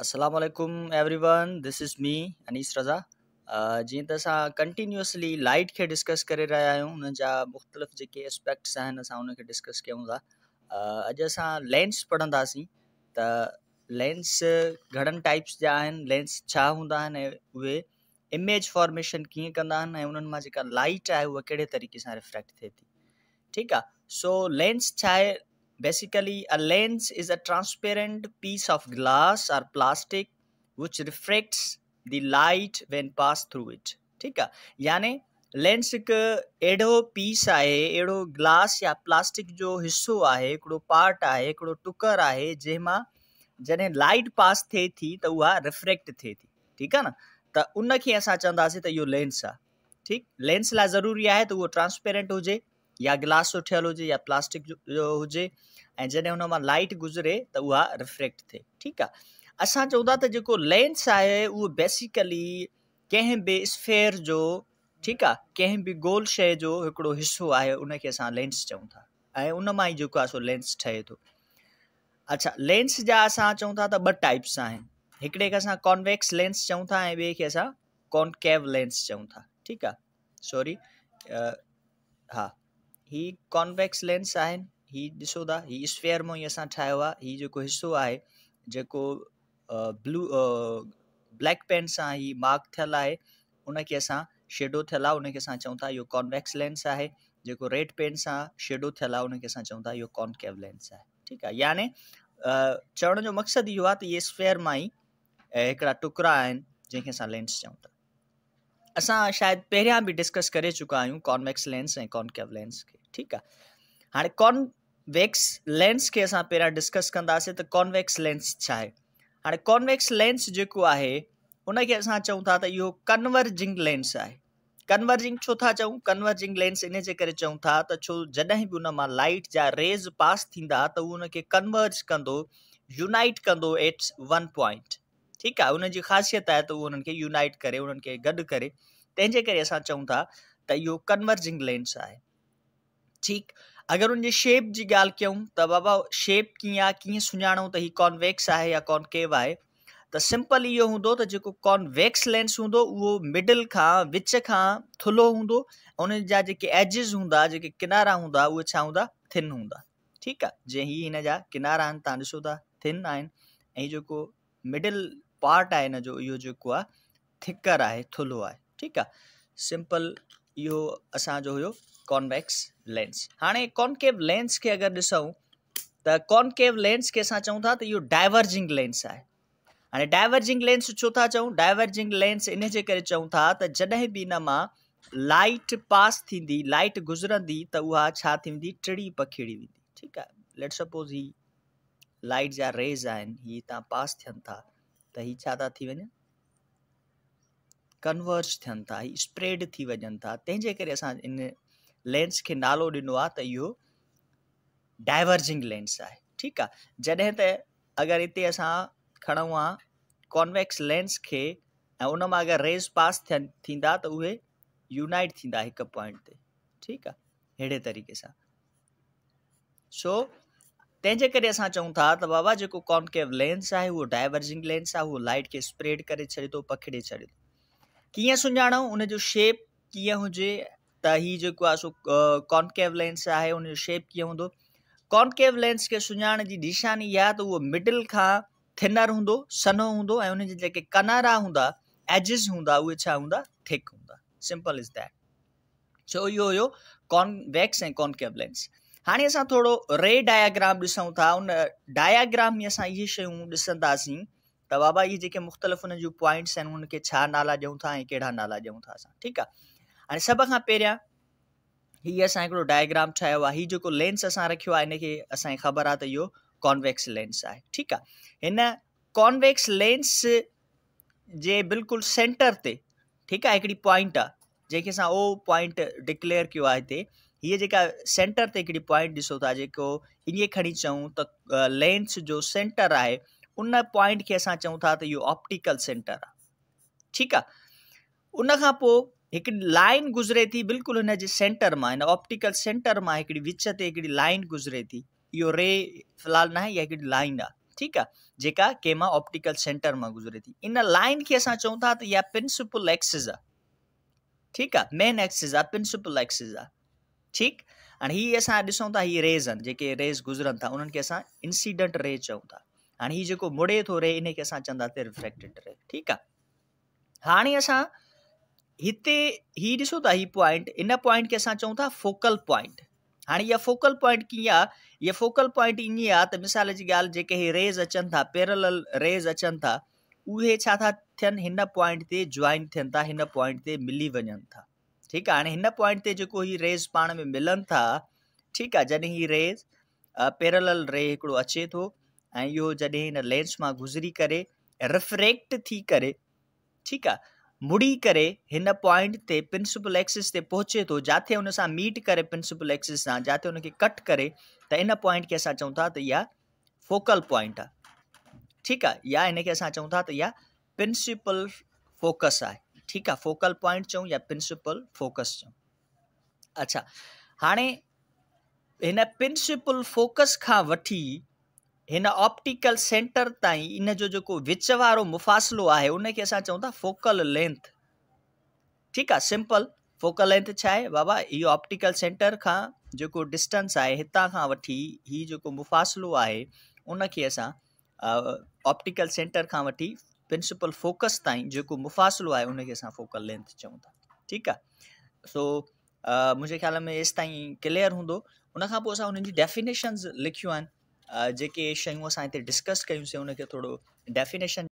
असलकुम everyone this is me Anees Raza ji तो असा कंटिन्यूअसली लाइट के डिस्कस कर रहा हूँ हुन मुख़्तलिफ़ जेके एस्पेक्ट्स हैं उन हुनखे डिस्कस कयूं था लेंस पढ़ासी त लेंस टाइप्स जहाँ लेंस हूँ हूंदा इमेज फॉर्मेशन किए कंदा लाइट है वह कड़े तरीक़े से रिफ्लेक्ट थे थी है सो लेंस छा Basically, a lens is a transparent piece of glass or plastic which reflects the light when passed through it. ठीक है यानी लेंस एक अड़ो पीस है अड़ो ग्लास या प्लास्टिक जो हिस्सो है एक पार्ट है एक टुकर है जैमा जैसे लाइट पास थे थी तो वह रिफ्रेक्ट थे थी ठीक है न तो उन असां चवंदासीं त इहो लेंस आहे ठीकु लेंस ला ज़रूरी है तो वो ट्रांसपेरेंट हुजे या ग्लास उठल ठहियलु या प्लास्टिक जो हुजे जैसे उन लाइट गुज़रे तो वह रिफ्लेक्ट थे ठीक है अस चवंदा तो जो लेंस है वो बेसिकली कें भी स्फेयर जो ठीक है कें भी गोल शे जो हिकिड़ो हिस्सो है उनके अस लेंस चूं था उन मां ई सो लेंस ठे तो अच्छा लेंस जहाँ अस चूं था त टाइप्स आहिनि हिकिड़े अस कॉन्वेक्स लेंस चूं था बे के अस कॉन्केव लेंस चूं था ठीक है सॉरी हाँ ही कॉन्वेक्स लेंस आहिनि ही ॾिसो हि ही स्फेयर में ई असां ठाहियो आहे ही जेको हिसो ब्लू ब्लैक पेन से ही मार्क थियलु है उनके असां शेडो थियलु आहे उनखे असां यो था कॉन्वेक्स लेंस है जो रेड पेन सां शेडो थियलु आहे उनखे असां यो था कॉन्केव लेंस है ठीक है याने चवण जो मकसद यो है ये स्फेयर में ही एक टुकड़ा जैसे जंहिंखे लेंस चऊं था असां शायद पहिरियां बि डिस्कस करे चुका आहियूं कॉन्वेक्स लेंस ऐं कॉन्केव लेंस खे ठीकु आहे हाणे कॉन्वेक्स लेंस खे असां पहिरियां डिस्कस कंदासीं त कॉन्वेक्स लेंस छा आहे हाणे कॉन्वेक्स लेंस जेको आहे उनखे असां चऊं था त इहो कन्वर्जिंग लेंस आहे कन्वर्जिंग छो था चऊं कन्वर्जिंग लेंस इन जे करे चऊं था त छो जॾहिं बि उन मां लाइट जा रेज़ पास थींदा त उहो उनखे कन्वर्ज कंदो यूनाइट कंदो एट्स वन पॉइंट ठीकु आहे उनजी ख़ासियत आहे त उहो उन्हनि खे यूनाइट करे उन्हनि खे गॾु करे तंहिंजे करे असां चऊं था त इहो कन्वर्ज़िंग लेंस आहे ठीकु अगरि उन जी शेप जी ॻाल्हि कयूं त बाबा शेप कीअं आहे कीअं सुञाणो त हीउ कॉनवेक्स आहे या कॉनकेव आहे त सिंपल इहो हूंदो त जेको कॉनवेक्स लेंस हूंदो उहो मिडल खां विच खां थुल्हो हूंदो उन जा जेके एजिस हूंदा जेके किनारा हूंदा उहे छा हूंदा थिन हूंदा ठीकु आहे जीअं ई हिन जा किनारा आहिनि तव्हां ॾिसो था थिन आहिनि ऐं जेको मिडल पार्ट आहे न जो इहो जेको आहे थिकर आहे थुल्हो आहे ठीकु आहे सिंपल इहो असांजो हुयो कॉन्वेक्स लेंस हाँ कॉन्केव लेंस के अगर ॾिसूं तो कॉन्केव लेंस के असां चऊं था त इहो डाइवर्जिंग लेंस है हाँ डाइवर्जिंग लेंस छो था चऊं डाइवर्जिंग लेंस इन जे करे था त जॾहिं बि इन मां लाइट पास थी लाइट गुज़रंदी त उहा टिड़ी पखिड़ी वेंदी ठीकु आहे लेट सपोज़ ही लाइट जा रेज़ आहिनि ही हितां पास थियनि था त हीउ छा था थी वञनि कन्वर्स थियनि था हीअ स्प्रेड थी वञनि था तंहिंजे करे असां इन लेंस खे नालो ॾिनो आहे त इहो डाइवर्जिंग लेंस आहे ठीकु आहे जॾहिं त अगरि हिते असां खणूं हा कॉन्वेक्स लेंस खे ऐं उन मां अगरि रेज़ पास थियनि थींदा त उहे यूनाइट थींदा हिकु पॉइंट ते ठीकु आहे तरीक़े सां सो तंहिंजे कर असां था त बाबा जेको कॉन्केव लेंस है वो डायवर्जिंग लेंस आहे उहो लाइट खे स्प्रेड करे छॾे थो पखिड़े छॾे थो कीअं सुञाणूं उनजो शेप कीअं हुजे त हीउ जेको कॉन्केव लेंस है उन शेप क्या हूंदो कॉन्केव लेंस के सुञाण जी निशानी इहा आहे त उहो मिडल थिनर हों सन्हो हूंदो ऐं कनारा हूंदा एजिस हूंदा उहे छा हूंदा थिक हूंदा सिंपल इज़ दैट सो इहो हुयो कॉन्वेक्स ऐं कॉन्केव लेंस हाँ असां रे डायाग्राम ऊँ था उन डायाग्राम में अस ये शयूं ॾिसंदासीं त बाबा इहे जेके मुख़्तलिफ़ हुन पॉइंट्स उनके नाला दूँ था ऐं नाला दूँ था असां ठीकु आहे हाणे सभ खां पहिरियां हीअ असां हिकिड़ो डायग्राम ठाहियो आहे हीउ लेंस अस रखियो आहे हिनखे ख़बर आहे त कॉन्वेक्स लेंस है ठीक है इन कॉन्वेक्स लेंस जे बिल्कुल सेंटर ते ठीक है हिकिड़ी पॉइंट आहे जंहिंखे असां ओ पॉइंट डिक्लेयर किया आहे ये जेका सेंटर ते हिकिड़ी पॉइंट ॾिसो था जेको ईअं खणी चऊं त लेंस जो सेंटर आए उन पॉइंट खे असां चऊं था त इहो ऑप्टिकल सेंटर आहे ठीकु उन खां पोइ हिकु लाइन गुज़रे थी बिल्कुल हिन जे सेंटर मां इन ऑप्टिकल सेंटर मां हिकिड़ी विच ते हिकिड़ी लाइन गुज़रे थी यो रे फिलहाल ना आहे इहा हिकिड़ी लाइन आहे ठीकु आहे जेका कंहिंमां ऑप्टिकल सेंटर मां गुज़रे थी इन लाइन के असां चऊं था त इहा प्रिंसिपल एक्सिस आहे ठीकु आहे मेन एक्सिस आ प्रिंसिपल एक्सिस आहे ठीक हाँ हीअ असां ॾिसूं था हीअ रेज़ गुजरन जेके था उन्हनि खे इंसिडेंट रे चऊं हाँ हि जो मुड़े तो रे इन खे असां रिफ्लेक्टेड रे ठीकु आहे हाँ असां हिते हीउ ॾिसूं था पॉइंट इन पॉइंट के असां चऊं फोकल पॉइंट हाँ यह फोकल पॉइंट कि ये फोकल पॉइंट ईअं मिसाल की ॻाल्हि रेज़ अचन था पेरल रेज़ अचन था उहे पॉइंट से जॉइन थियन था पॉइंट से मिली वन था ठीक आहे हाणे पॉइंट से जो ही रेज़ पा में मिलन था ठीकु आहे जॾहिं हीउ रेज़ पैरल रे हिकिड़ो अचे तो यो जैसे जॾहिं लेंस में गुज़री करे रिफ्रेक्ट थी करे ठीकु आहे मुड़ी करे हिन पॉइंट ते प्रिंसिपल एक्सिस ते पहुचे थो जिथे हुन मीट करे प्रिंसिपल एक्सिस सां जिथे हुनखे कट करे त इन पॉइंट खे असां चऊं था त फोकल पॉइंट आहे ठीकु आहे या हिनखे असां चऊं था त प्रिंसिपल फोकस है ठीकु आहे फोकल पॉइंट चऊं या प्रिंसिपल फोकस चऊं अच्छा हाणे हिन प्रिंसिपल फोकस खां वठी हिन ऑप्टिकल सेंटर ताईं इन जो जेको विच वारो मुफ़ासिलो आहे उनखे असां चऊं था फोकल लेंथ ठीकु आहे सिंपल फोकल लेंथ छा आहे बाबा हीअ ऑप्टिकल सेंटर खां जेको डिस्टेंस आहे हितां खां वठी हीअ जेको मुफ़ासिलो आहे उनखे असां ऑप्टिकल सेंटर खां वठी प्रिंसिपल फोकस ताईं जेको मुफ़ासिलो आहे उनखे फोकल लेंथ चऊं था ठीकु आहे सो मुझे ख़्याल में हेसि ताईं क्लियर हूंदो उनखां पोइ असां जी डेफिनेशन्स लिखियूं आहिनि जेके शयूं असां डिस्कस कयूंसीं डेफिनेशन